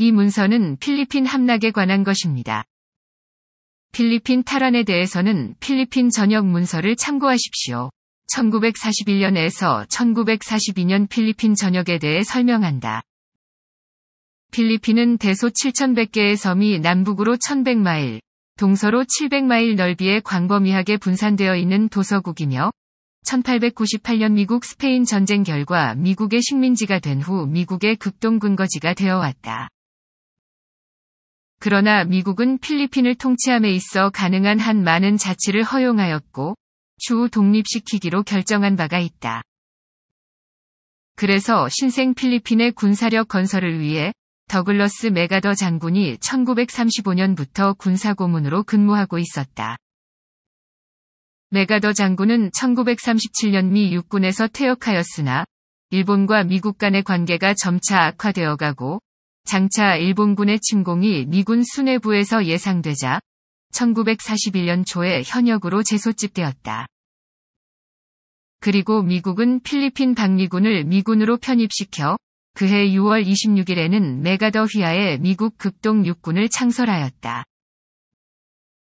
이 문서는 필리핀 함락에 관한 것입니다. 필리핀 탈환에 대해서는 필리핀 전역 문서를 참고하십시오. 1941년에서 1942년 필리핀 전역에 대해 설명한다. 필리핀은 대소 7,100개의 섬이 남북으로 1,100마일, 동서로 700마일 넓이에 광범위하게 분산되어 있는 도서국이며 1898년 미국 스페인 전쟁 결과 미국의 식민지가 된 후 미국의 극동 근거지가 되어 왔다. 그러나 미국은 필리핀을 통치함에 있어 가능한 한 많은 자치를 허용하였고 주후 독립시키기로 결정한 바가 있다. 그래서 신생 필리핀의 군사력 건설을 위해 더글러스 메가더 장군이 1935년부터 군사고문으로 근무하고 있었다. 메가더 장군은 1937년 미 육군에서 퇴역하였으나 일본과 미국 간의 관계가 점차 악화되어 가고 장차 일본군의 침공이 미군 수뇌부에서 예상되자 1941년 초에 현역으로 재소집되었다. 그리고 미국은 필리핀 박미군을 미군으로 편입시켜 그해 6월 26일에는 메가더휘아에 미국 극동 육군을 창설하였다.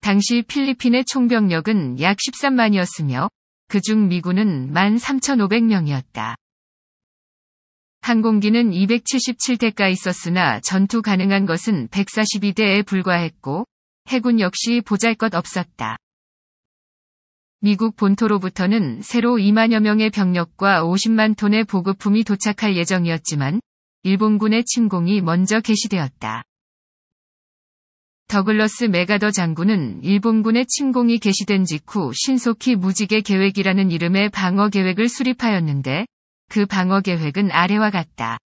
당시 필리핀의 총병력은 약 13만이었으며 그 중 미군은 13,500명이었다. 항공기는 277대가 있었으나 전투 가능한 것은 142대에 불과했고 해군 역시 보잘것 없었다. 미국 본토로부터는 새로 2만여 명의 병력과 50만 톤의 보급품이 도착할 예정이었지만 일본군의 침공이 먼저 개시되었다. 더글러스 메가더 장군은 일본군의 침공이 개시된 직후 신속히 무지개 계획이라는 이름의 방어 계획을 수립하였는데 그 방어 계획은 아래와 같다.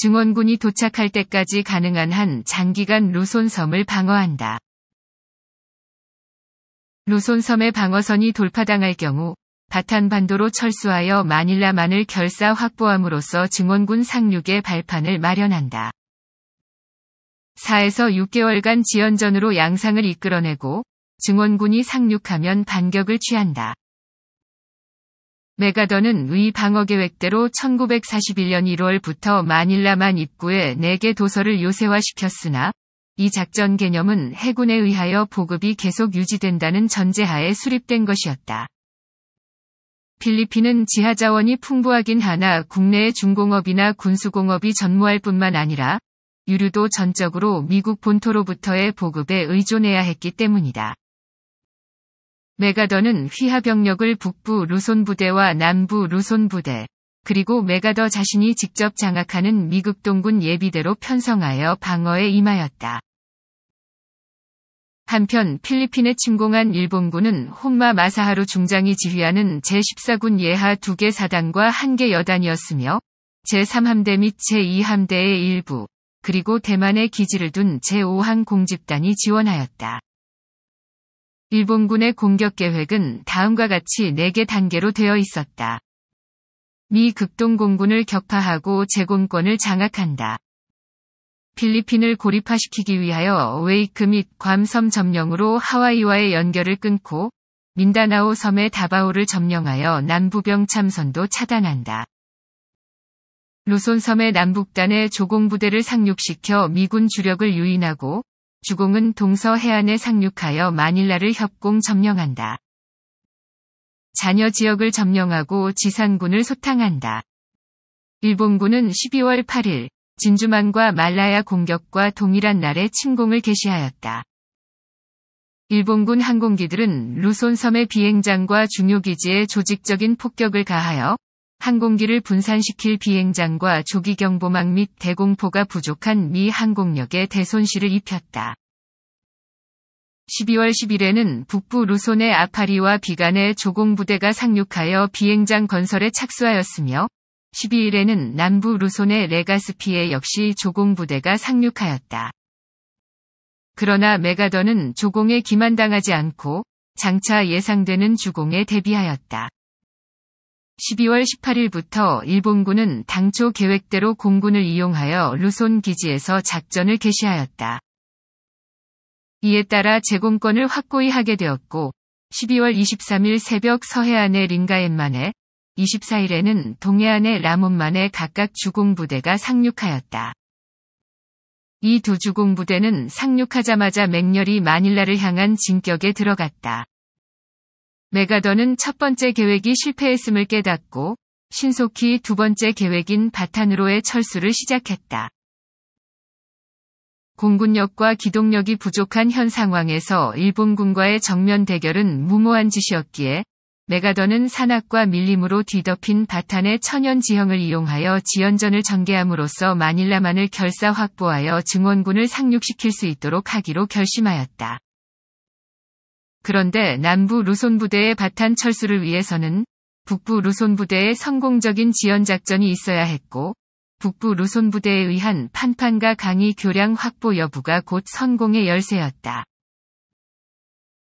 중원군이 도착할 때까지 가능한 한 장기간 루손섬을 방어한다. 루손섬의 방어선이 돌파당할 경우 바탄반도로 철수하여 마닐라만을 결사 확보함으로써 증원군 상륙의 발판을 마련한다. 4에서 6개월간 지연전으로 양상을 이끌어내고 증원군이 상륙하면 반격을 취한다. 메가더는 위 방어 계획대로 1941년 1월부터 마닐라만 입구에 4개 도서를 요새화시켰으나 이 작전 개념은 해군에 의하여 보급이 계속 유지된다는 전제하에 수립된 것이었다. 필리핀은 지하 자원이 풍부하긴 하나 국내의 중공업이나 군수공업이 전무할 뿐만 아니라 유류도 전적으로 미국 본토로부터의 보급에 의존해야 했기 때문이다. 메가더는 휘하 병력을 북부 루손 부대와 남부 루손 부대, 그리고 메가더 자신이 직접 장악하는 미국 동군 예비대로 편성하여 방어에 임하였다. 한편 필리핀에 침공한 일본군은 홈마 마사하루 중장이 지휘하는 제14군 예하 2개 사단과 1개 여단이었으며 제3함대 및 제2함대의 일부, 그리고 대만에 기지를 둔 제5항 공집단이 지원하였다. 일본군의 공격 계획은 다음과 같이 4개 단계로 되어 있었다. 미 극동공군을 격파하고 제공권을 장악한다. 필리핀을 고립화시키기 위하여 웨이크 및 괌섬 점령으로 하와이와의 연결을 끊고 민다나오 섬의 다바오를 점령하여 남부병 참선도 차단한다. 루손 섬의 남북단에 조공부대를 상륙시켜 미군 주력을 유인하고 주공은 동서 해안에 상륙하여 마닐라를 협공 점령한다. 자녀 지역을 점령하고 지상군을 소탕한다. 일본군은 12월 8일 진주만과 말라야 공격과 동일한 날에 침공을 개시하였다. 일본군 항공기들은 루손섬의 비행장과 중요기지에 조직적인 폭격을 가하여 항공기를 분산시킬 비행장과 조기경보망 및 대공포가 부족한 미 항공력에 대손실을 입혔다. 12월 10일에는 북부 루손의 아파리와 비간의 조공부대가 상륙하여 비행장 건설에 착수하였으며 12일에는 남부 루손의 레가스피에 역시 조공부대가 상륙하였다. 그러나 메가더는 조공에 기만당하지 않고 장차 예상되는 주공에 대비하였다. 12월 18일부터 일본군은 당초 계획대로 공군을 이용하여 루손 기지에서 작전을 개시하였다. 이에 따라 제공권을 확고히 하게 되었고 12월 23일 새벽 서해안의 링가엔만에 24일에는 동해안의 라몬만에 각각 주공부대가 상륙하였다. 이 두 주공부대는 상륙하자마자 맹렬히 마닐라를 향한 진격에 들어갔다. 메가더는 첫 번째 계획이 실패했음을 깨닫고 신속히 두 번째 계획인 바탄으로의 철수를 시작했다. 공군력과 기동력이 부족한 현 상황에서 일본군과의 정면 대결은 무모한 짓이었기에 메가더는 산악과 밀림으로 뒤덮인 바탄의 천연 지형을 이용하여 지연전을 전개함으로써 마닐라만을 결사 확보하여 증원군을 상륙시킬 수 있도록 하기로 결심하였다. 그런데 남부 루손 부대의 바탄 철수를 위해서는 북부 루손 부대의 성공적인 지연 작전이 있어야 했고 북부 루손 부대에 의한 판판과 강의 교량 확보 여부가 곧성공의 열쇠였다.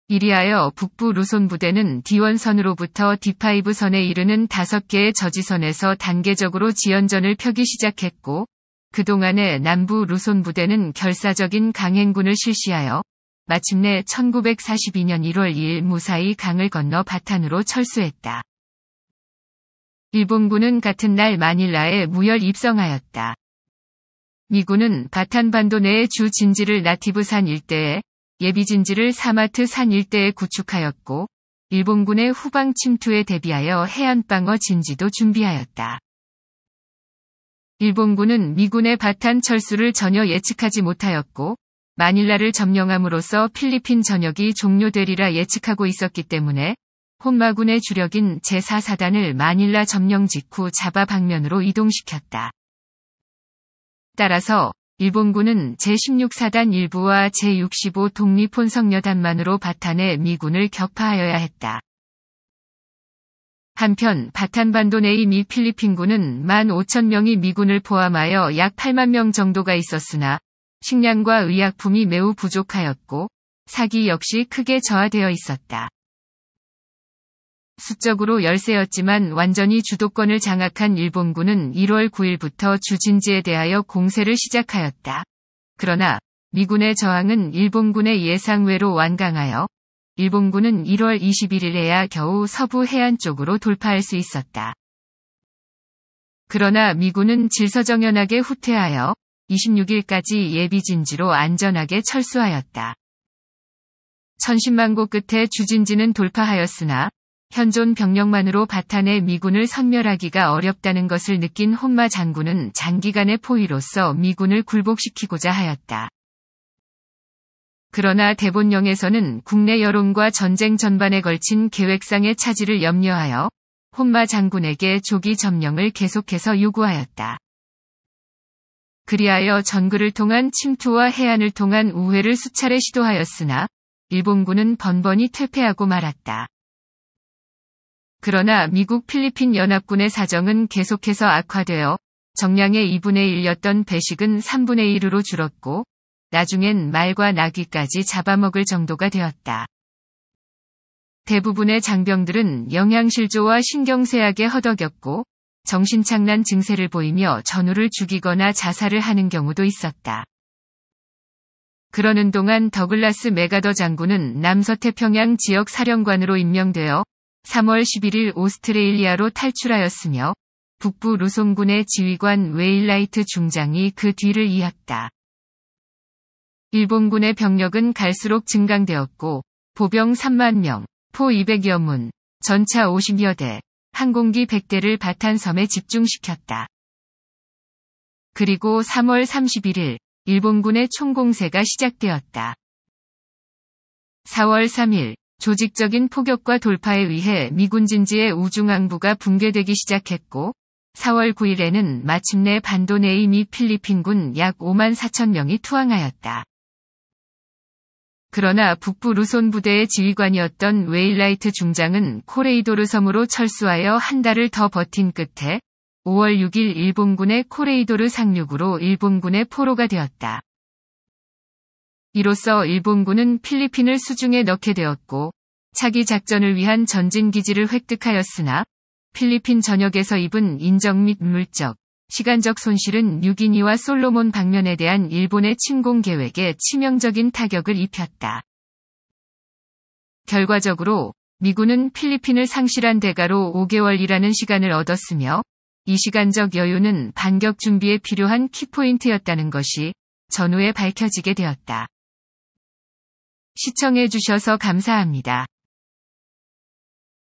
이리하여 북부 루손 부대는 D1선으로부터 D5선에 이르는 5개의 저지선에서 단계적으로 지연전을 펴기 시작했고, 그동안의 남부 루손 부대는 결사적인 강행군을 실시하여 마침내 1942년 1월 2일 무사히 강을 건너 바탄으로 철수했다. 일본군은 같은 날 마닐라에 무혈 입성하였다. 미군은 바탄반도 내의 주 진지를 나티브산 일대에 예비 진지를 사마트 산 일대에 구축하였고 일본군의 후방 침투에 대비하여 해안방어 진지도 준비하였다. 일본군은 미군의 바탄 철수를 전혀 예측하지 못하였고 마닐라를 점령함으로써 필리핀 전역이 종료되리라 예측하고 있었기 때문에 혼마군의 주력인 제4사단을 마닐라 점령 직후 자바 방면으로 이동시켰다. 따라서 일본군은 제16사단 일부와 제65 독립혼성여단만으로 바탄의 미군을 격파하여야 했다. 한편 바탄반도 내의 미 필리핀군은 15,000명이 미군을 포함하여 약 8만 명 정도가 있었으나 식량과 의약품이 매우 부족하였고 사기 역시 크게 저하되어 있었다. 수적으로 열세였지만 완전히 주도권을 장악한 일본군은 1월 9일부터 주진지에 대하여 공세를 시작하였다. 그러나 미군의 저항은 일본군의 예상외로 완강하여 일본군은 1월 21일에야 겨우 서부 해안 쪽으로 돌파할 수 있었다. 그러나 미군은 질서정연하게 후퇴하여 26일까지 예비진지로 안전하게 철수하였다. 천신만고 끝에 주진지는 돌파하였으나 현존 병력만으로 바탄의 미군을 선멸하기가 어렵다는 것을 느낀 혼마 장군은 장기간의 포위로서 미군을 굴복시키고자 하였다. 그러나 대본령에서는 국내 여론과 전쟁 전반에 걸친 계획상의 차질을 염려하여 혼마 장군에게 조기 점령을 계속해서 요구하였다. 그리하여 전구를 통한 침투와 해안을 통한 우회를 수차례 시도하였으나 일본군은 번번이 퇴폐하고 말았다. 그러나 미국 필리핀 연합군의 사정은 계속해서 악화되어 정량의 2분의 1였던 배식은 3분의 1으로 줄었고 나중엔 말과 나귀까지 잡아먹을 정도가 되었다. 대부분의 장병들은 영양실조와 신경쇠약에 허덕였고 정신착란 증세를 보이며 전우를 죽이거나 자살을 하는 경우도 있었다. 그러는 동안 더글라스 메가더 장군은 남서태평양 지역 사령관으로 임명되어 3월 11일 오스트레일리아로 탈출하였으며 북부 루송군의 지휘관 웨일라이트 중장이 그 뒤를 이었다. 일본군의 병력은 갈수록 증강되었고 보병 3만 명, 포 200여 문, 전차 50여 대, 항공기 100대를 바탄섬에 집중시켰다. 그리고 3월 31일 일본군의 총공세가 시작되었다. 4월 3일 조직적인 포격과 돌파에 의해 미군 진지의 우중항부가 붕괴되기 시작했고 4월 9일에는 마침내 반도 네의미 필리핀군 약 5만 4천 명이 투항하였다. 그러나 북부 루손 부대의 지휘관이었던 웨일라이트 중장은 코레이도르 섬으로 철수하여 한 달을 더 버틴 끝에 5월 6일 일본군의 코레이도르 상륙으로 일본군의 포로가 되었다. 이로써 일본군은 필리핀을 수중에 넣게 되었고 차기 작전을 위한 전진기지를 획득하였으나 필리핀 전역에서 입은 인적 및 물적, 시간적 손실은 유기니와 솔로몬 방면에 대한 일본의 침공 계획에 치명적인 타격을 입혔다. 결과적으로 미군은 필리핀을 상실한 대가로 5개월이라는 시간을 얻었으며 이 시간적 여유는 반격 준비에 필요한 키포인트였다는 것이 전후에 밝혀지게 되었다. 시청해주셔서 감사합니다.